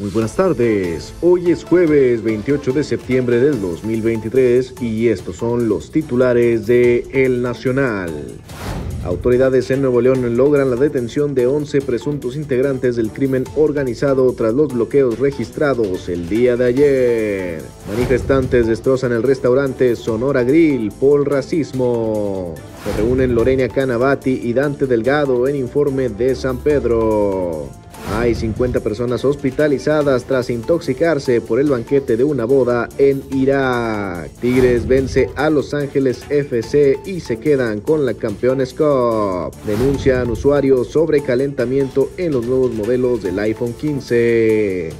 Muy buenas tardes, hoy es jueves 28 de septiembre del 2023 y estos son los titulares de El Nacional. Autoridades en Nuevo León logran la detención de 11 presuntos integrantes del crimen organizado tras los bloqueos registrados el día de ayer. Manifestantes destrozan el restaurante Sonora Grill por racismo. Se reúnen Lorena Canavati y Dante Delgado en informe de San Pedro. Hay 50 personas hospitalizadas tras intoxicarse por el banquete de una boda en Irak. Tigres vence a Los Ángeles FC y se quedan con la Campeones Cup. Denuncian usuarios sobre calentamiento en los nuevos modelos del iPhone 15.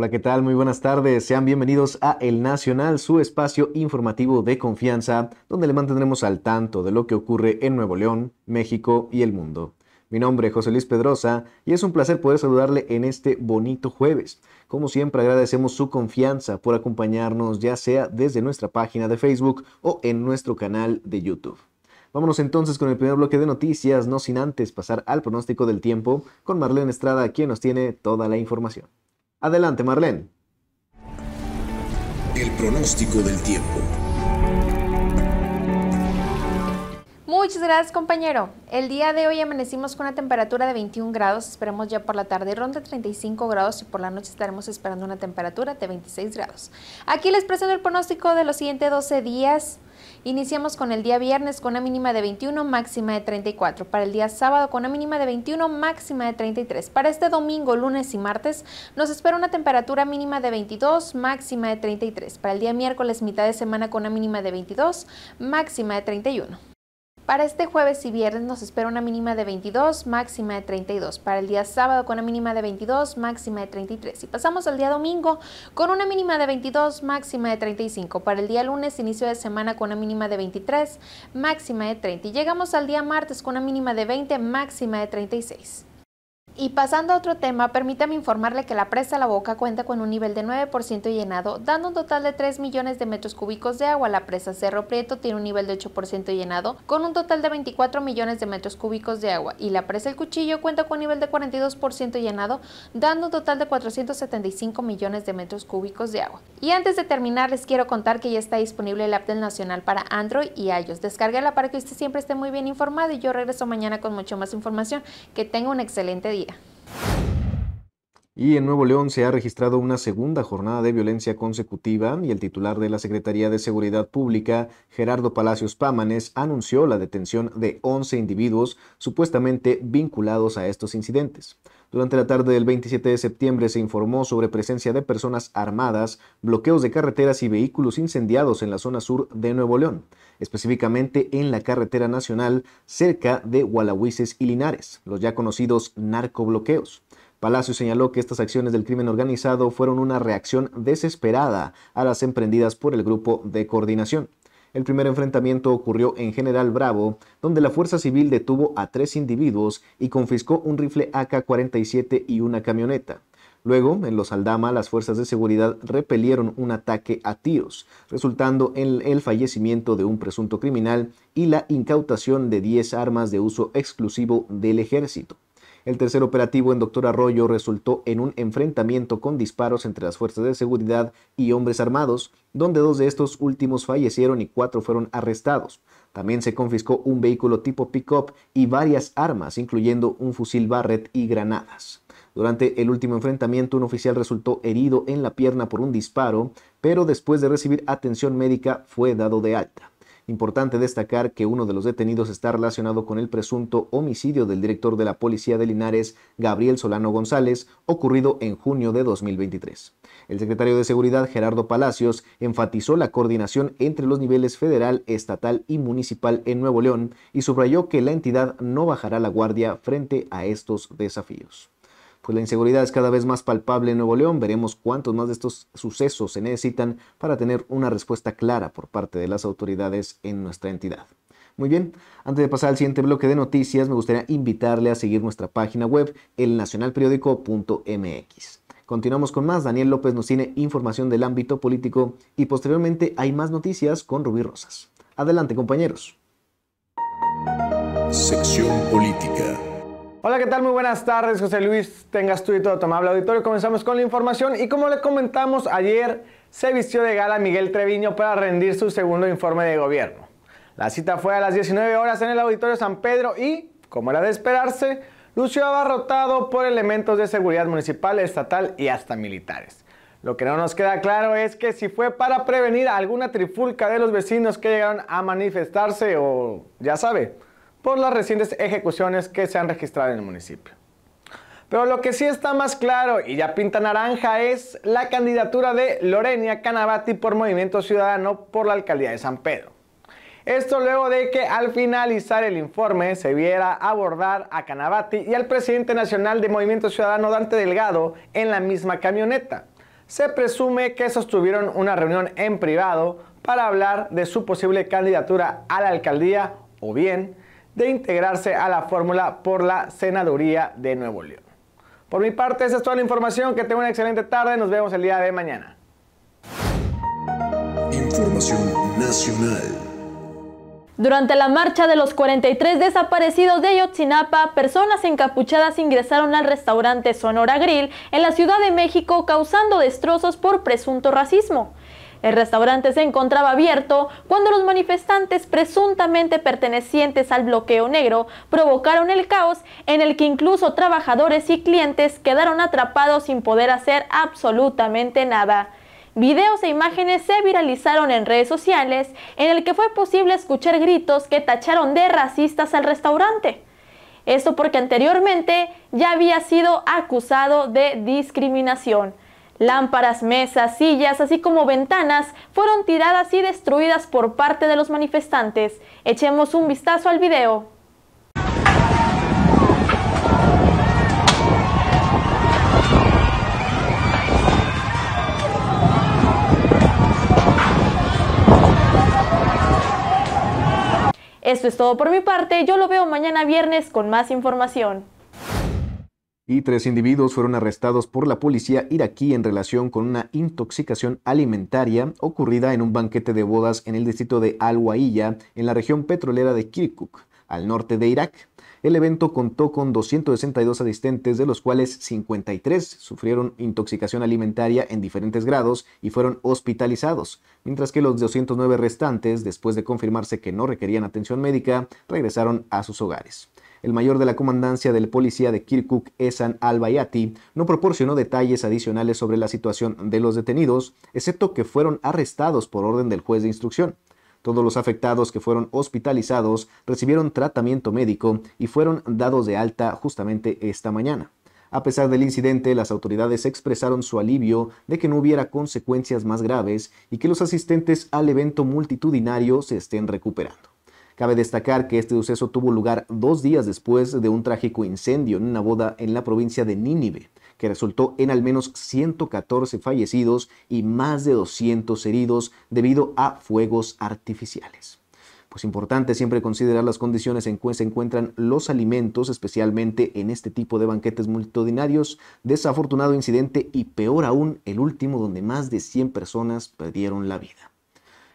Hola, ¿qué tal? Muy buenas tardes. Sean bienvenidos a El Nacional, su espacio informativo de confianza, donde le mantendremos al tanto de lo que ocurre en Nuevo León, México y el mundo. Mi nombre es José Luis Pedrosa y es un placer poder saludarle en este bonito jueves. Como siempre agradecemos su confianza por acompañarnos ya sea desde nuestra página de Facebook o en nuestro canal de YouTube. Vámonos entonces con el primer bloque de noticias, no sin antes pasar al pronóstico del tiempo con Marlene Estrada, quien nos tiene toda la información. Adelante, Marlene. El pronóstico del tiempo. Muchas gracias compañero. El día de hoy amanecimos con una temperatura de 21 grados, esperemos ya por la tarde ronda 35 grados y por la noche estaremos esperando una temperatura de 26 grados. Aquí les presento el pronóstico de los siguientes 12 días. Iniciamos con el día viernes con una mínima de 21, máxima de 34. Para el día sábado con una mínima de 21, máxima de 33. Para este domingo, lunes y martes nos espera una temperatura mínima de 22, máxima de 33. Para el día miércoles, mitad de semana con una mínima de 22, máxima de 31. Para este jueves y viernes nos espera una mínima de 22, máxima de 32. Para el día sábado con una mínima de 22, máxima de 33. Y pasamos al día domingo con una mínima de 22, máxima de 35. Para el día lunes, inicio de semana con una mínima de 23, máxima de 30. Y llegamos al día martes con una mínima de 20, máxima de 36. Y pasando a otro tema, permítame informarle que la presa La Boca cuenta con un nivel de 9% llenado, dando un total de 3 millones de metros cúbicos de agua. La presa Cerro Prieto tiene un nivel de 8% llenado, con un total de 24 millones de metros cúbicos de agua. Y la presa El Cuchillo cuenta con un nivel de 42% llenado, dando un total de 475 millones de metros cúbicos de agua. Y antes de terminar, les quiero contar que ya está disponible el app del Nacional para Android y iOS. Descárgala para que usted siempre esté muy bien informado y yo regreso mañana con mucho más información. Que tenga un excelente día. Y en Nuevo León se ha registrado una segunda jornada de violencia consecutiva y el titular de la Secretaría de Seguridad Pública, Gerardo Palacios Pámanes, anunció la detención de 11 individuos supuestamente vinculados a estos incidentes. Durante la tarde del 27 de septiembre se informó sobre presencia de personas armadas, bloqueos de carreteras y vehículos incendiados en la zona sur de Nuevo León, específicamente en la carretera nacional cerca de Gualahuises y Linares, los ya conocidos narcobloqueos. Palacio señaló que estas acciones del crimen organizado fueron una reacción desesperada a las emprendidas por el grupo de coordinación. El primer enfrentamiento ocurrió en General Bravo, donde la Fuerza Civil detuvo a tres individuos y confiscó un rifle AK-47 y una camioneta. Luego, en Los Aldama, las fuerzas de seguridad repelieron un ataque a tiros, resultando en el fallecimiento de un presunto criminal y la incautación de 10 armas de uso exclusivo del ejército. El tercer operativo en Doctor Arroyo resultó en un enfrentamiento con disparos entre las fuerzas de seguridad y hombres armados, donde dos de estos últimos fallecieron y cuatro fueron arrestados. También se confiscó un vehículo tipo pick-up y varias armas, incluyendo un fusil Barrett y granadas. Durante el último enfrentamiento, un oficial resultó herido en la pierna por un disparo, pero después de recibir atención médica fue dado de alta. Importante destacar que uno de los detenidos está relacionado con el presunto homicidio del director de la Policía de Linares, Gabriel Solano González, ocurrido en junio de 2023. El secretario de Seguridad, Gerardo Palacios, enfatizó la coordinación entre los niveles federal, estatal y municipal en Nuevo León y subrayó que la entidad no bajará la guardia frente a estos desafíos pues la inseguridad es cada vez más palpable en Nuevo León. Veremos cuántos más de estos sucesos se necesitan para tener una respuesta clara por parte de las autoridades en nuestra entidad. Muy bien, antes de pasar al siguiente bloque de noticias, me gustaría invitarle a seguir nuestra página web, elnacionalperiódico.mx. Continuamos con más, Daniel López nos tiene información del ámbito político y posteriormente hay más noticias con Rubí Rosas. Adelante compañeros. Sección Política. Hola, ¿qué tal? Muy buenas tardes, José Luis. Tengas tú y todo tomable auditorio. Comenzamos con la información y como le comentamos ayer, se vistió de gala Miguel Treviño para rendir su segundo informe de gobierno. La cita fue a las 19 horas en el auditorio San Pedro y, como era de esperarse, lució abarrotado por elementos de seguridad municipal, estatal y hasta militares. Lo que no nos queda claro es que si fue para prevenir alguna trifulca de los vecinos que llegaron a manifestarse o ya sabe, por las recientes ejecuciones que se han registrado en el municipio. Pero lo que sí está más claro y ya pinta naranja es la candidatura de Lorenia Canavati por Movimiento Ciudadano por la alcaldía de San Pedro. Esto luego de que al finalizar el informe se viera abordar a Canabati y al presidente nacional de Movimiento Ciudadano Dante Delgado en la misma camioneta. Se presume que sostuvieron una reunión en privado para hablar de su posible candidatura a la alcaldía o bien de integrarse a la fórmula por la senaduría de Nuevo León. Por mi parte, esa es toda la información. Que tengo. una excelente tarde. Nos vemos el día de mañana. Información nacional. Durante la marcha de los 43 desaparecidos de Yotzinapa, personas encapuchadas ingresaron al restaurante Sonora Grill en la Ciudad de México causando destrozos por presunto racismo. El restaurante se encontraba abierto cuando los manifestantes presuntamente pertenecientes al bloqueo negro provocaron el caos en el que incluso trabajadores y clientes quedaron atrapados sin poder hacer absolutamente nada. Videos e imágenes se viralizaron en redes sociales en el que fue posible escuchar gritos que tacharon de racistas al restaurante. Esto porque anteriormente ya había sido acusado de discriminación. Lámparas, mesas, sillas, así como ventanas fueron tiradas y destruidas por parte de los manifestantes. Echemos un vistazo al video. Esto es todo por mi parte, yo lo veo mañana viernes con más información y tres individuos fueron arrestados por la policía iraquí en relación con una intoxicación alimentaria ocurrida en un banquete de bodas en el distrito de Al-Waiya, en la región petrolera de Kirkuk, al norte de Irak. El evento contó con 262 asistentes, de los cuales 53 sufrieron intoxicación alimentaria en diferentes grados y fueron hospitalizados, mientras que los 209 restantes, después de confirmarse que no requerían atención médica, regresaron a sus hogares. El mayor de la comandancia del policía de Kirkuk, Esan Albayati, no proporcionó detalles adicionales sobre la situación de los detenidos, excepto que fueron arrestados por orden del juez de instrucción. Todos los afectados que fueron hospitalizados recibieron tratamiento médico y fueron dados de alta justamente esta mañana. A pesar del incidente, las autoridades expresaron su alivio de que no hubiera consecuencias más graves y que los asistentes al evento multitudinario se estén recuperando. Cabe destacar que este suceso tuvo lugar dos días después de un trágico incendio en una boda en la provincia de Nínive, que resultó en al menos 114 fallecidos y más de 200 heridos debido a fuegos artificiales pues importante siempre considerar las condiciones en que se encuentran los alimentos, especialmente en este tipo de banquetes multitudinarios. Desafortunado incidente y peor aún, el último donde más de 100 personas perdieron la vida.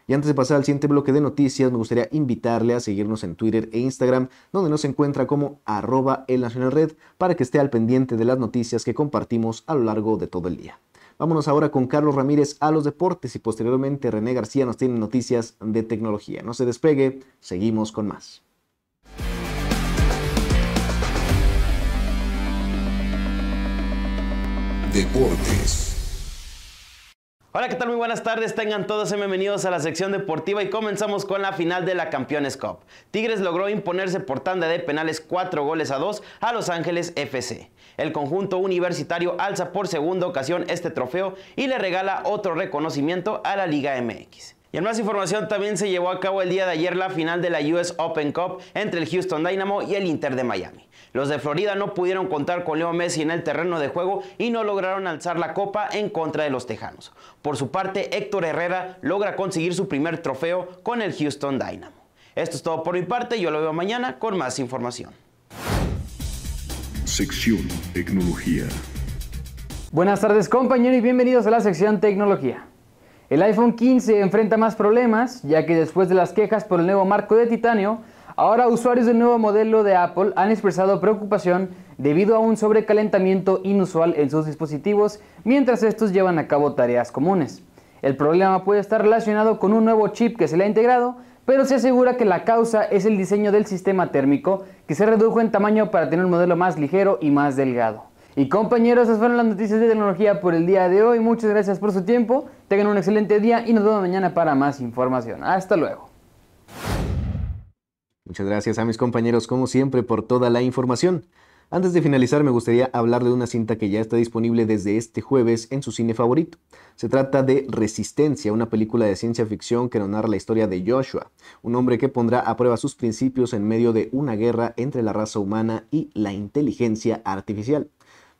Y antes de pasar al siguiente bloque de noticias, me gustaría invitarle a seguirnos en Twitter e Instagram, donde nos encuentra como arroba el Nacional Red, para que esté al pendiente de las noticias que compartimos a lo largo de todo el día. Vámonos ahora con Carlos Ramírez a los deportes y posteriormente René García nos tiene noticias de tecnología. No se despegue, seguimos con más. Deportes. Hola, ¿qué tal? Muy buenas tardes. Tengan todos bienvenidos a la sección deportiva y comenzamos con la final de la Campeones Cup. Tigres logró imponerse por tanda de penales 4 goles a 2 a Los Ángeles FC. El conjunto universitario alza por segunda ocasión este trofeo y le regala otro reconocimiento a la Liga MX. Y en más información también se llevó a cabo el día de ayer la final de la US Open Cup entre el Houston Dynamo y el Inter de Miami. Los de Florida no pudieron contar con Leo Messi en el terreno de juego y no lograron alzar la copa en contra de los Tejanos. Por su parte, Héctor Herrera logra conseguir su primer trofeo con el Houston Dynamo. Esto es todo por mi parte, yo lo veo mañana con más información. Sección Tecnología. Buenas tardes compañeros y bienvenidos a la sección Tecnología. El iPhone 15 enfrenta más problemas, ya que después de las quejas por el nuevo marco de titanio, ahora usuarios del nuevo modelo de Apple han expresado preocupación debido a un sobrecalentamiento inusual en sus dispositivos mientras estos llevan a cabo tareas comunes. El problema puede estar relacionado con un nuevo chip que se le ha integrado, pero se asegura que la causa es el diseño del sistema térmico, que se redujo en tamaño para tener un modelo más ligero y más delgado. Y compañeros, esas fueron las noticias de tecnología por el día de hoy. Muchas gracias por su tiempo. Tengan un excelente día y nos vemos mañana para más información. Hasta luego. Muchas gracias a mis compañeros como siempre por toda la información. Antes de finalizar me gustaría hablar de una cinta que ya está disponible desde este jueves en su cine favorito. Se trata de Resistencia, una película de ciencia ficción que nos narra la historia de Joshua, un hombre que pondrá a prueba sus principios en medio de una guerra entre la raza humana y la inteligencia artificial.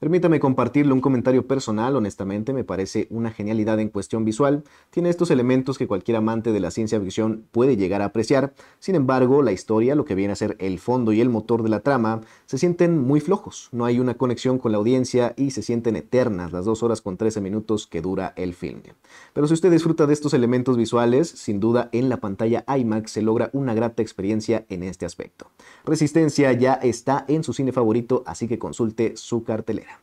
Permítame compartirle un comentario personal, honestamente me parece una genialidad en cuestión visual, tiene estos elementos que cualquier amante de la ciencia ficción puede llegar a apreciar, sin embargo la historia, lo que viene a ser el fondo y el motor de la trama, se sienten muy flojos, no hay una conexión con la audiencia y se sienten eternas las 2 horas con 13 minutos que dura el filme. Pero si usted disfruta de estos elementos visuales, sin duda en la pantalla IMAX se logra una grata experiencia en este aspecto. Resistencia ya está en su cine favorito, así que consulte su cartelera.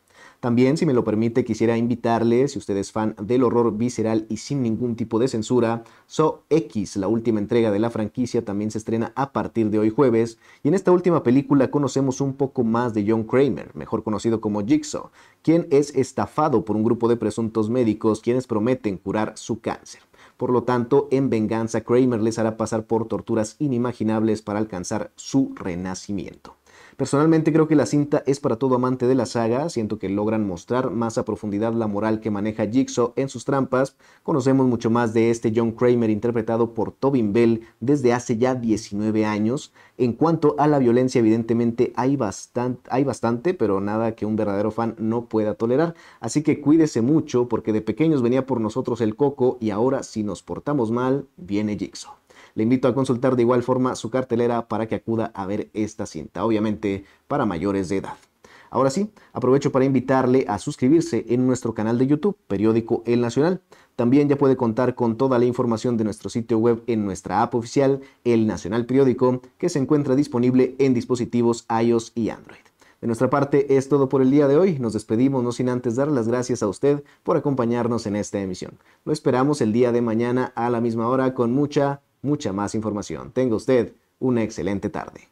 También, si me lo permite, quisiera invitarle, si usted es fan del horror visceral y sin ningún tipo de censura, So X, la última entrega de la franquicia, también se estrena a partir de hoy jueves. Y en esta última película conocemos un poco más de John Kramer, mejor conocido como Jigsaw, quien es estafado por un grupo de presuntos médicos quienes prometen curar su cáncer. Por lo tanto, en venganza, Kramer les hará pasar por torturas inimaginables para alcanzar su renacimiento. Personalmente creo que la cinta es para todo amante de la saga, siento que logran mostrar más a profundidad la moral que maneja Jigsaw en sus trampas, conocemos mucho más de este John Kramer interpretado por Tobin Bell desde hace ya 19 años. En cuanto a la violencia, evidentemente hay bastante, hay bastante, pero nada que un verdadero fan no pueda tolerar, así que cuídese mucho porque de pequeños venía por nosotros el coco y ahora si nos portamos mal, viene Jigsaw. Le invito a consultar de igual forma su cartelera para que acuda a ver esta cinta, obviamente para mayores de edad. Ahora sí, aprovecho para invitarle a suscribirse en nuestro canal de YouTube, Periódico El Nacional. También ya puede contar con toda la información de nuestro sitio web en nuestra app oficial, El Nacional Periódico, que se encuentra disponible en dispositivos iOS y Android. De nuestra parte es todo por el día de hoy. Nos despedimos no sin antes dar las gracias a usted por acompañarnos en esta emisión. Lo esperamos el día de mañana a la misma hora con mucha mucha más información. Tenga usted una excelente tarde.